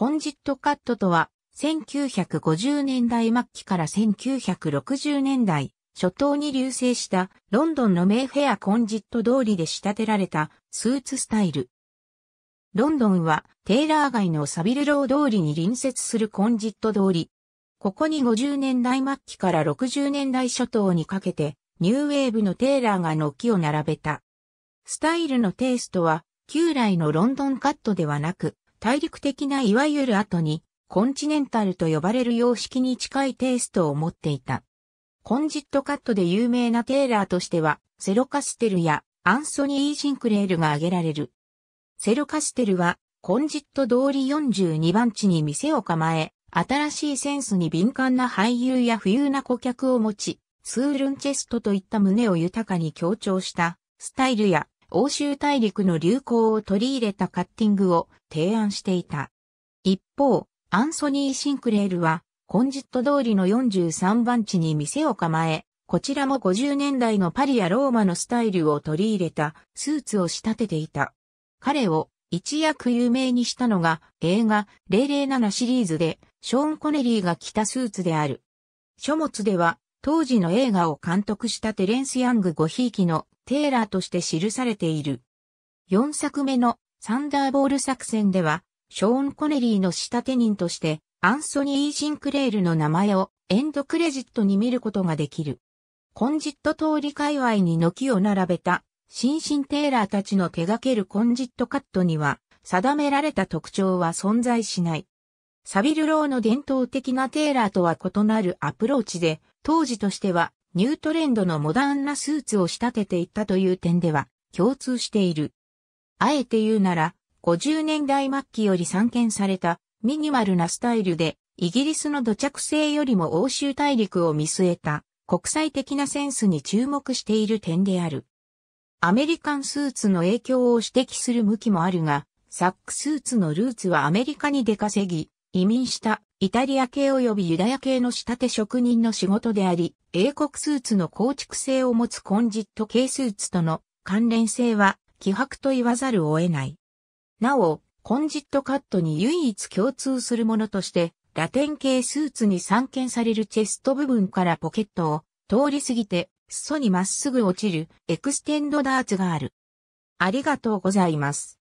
コンジットカットとは、1950年代末期から1960年代初頭に流星したロンドンのメイフェアコンジット通りで仕立てられたスーツスタイル。ロンドンはテイラー街のサビルロー通りに隣接するコンジット通り。ここに50年代末期から60年代初頭にかけてニューウェーブのテイラーが軒を並べた。スタイルのテイストは旧来のロンドンカットではなく大陸的ないわゆる後に、コンチネンタルと呼ばれる様式に近いテイストを持っていた。コンジットカットで有名なテーラーとしては、セロカステルやアンソニー・シンクレールが挙げられる。セロカステルは、コンジット通り42番地に店を構え、新しいセンスに敏感な俳優や富裕な顧客を持ち、スールンチェストといった胸を豊かに強調したスタイルや欧州大陸の流行を取り入れたカッティングを提案していた。一方、アンソニー・シンクレールは、コンジット通りの43番地に店を構え、こちらも50年代のパリやローマのスタイルを取り入れたスーツを仕立てていた。彼を一躍有名にしたのが映画007シリーズでショーン・コネリーが着たスーツである。書物では当時の映画を監督したテレンス・ヤングごひいきのテーラーとして記されている。4作目のサンダーボール作戦では、ショーン・コネリーの仕立て人として、アンソニー・シンクレールの名前をエンドクレジットに見ることができる。コンジット通り界隈に軒を並べた、新進テーラーたちの手掛けるコンジットカットには、定められた特徴は存在しない。サビルローの伝統的なテーラーとは異なるアプローチで、当時としてはニュートレンドのモダンなスーツを仕立てていったという点では共通している。あえて言うなら、50年代末期より散見されたミニマルなスタイルで、イギリスの土着性よりも欧州大陸を見据えた国際的なセンスに注目している点である。アメリカンスーツの影響を指摘する向きもあるが、サックスーツのルーツはアメリカに出稼ぎ、移民したイタリア系及びユダヤ系の仕立て職人の仕事であり、英国スーツの構築性を持つコンジット系スーツとの関連性は、希薄と言わざるを得ない。なお、コンジットカットに唯一共通するものとして、ラテン系スーツに散見されるチェスト部分からポケットを通り過ぎて、裾にまっすぐ落ちるエクステンドダーツがある。ありがとうございます。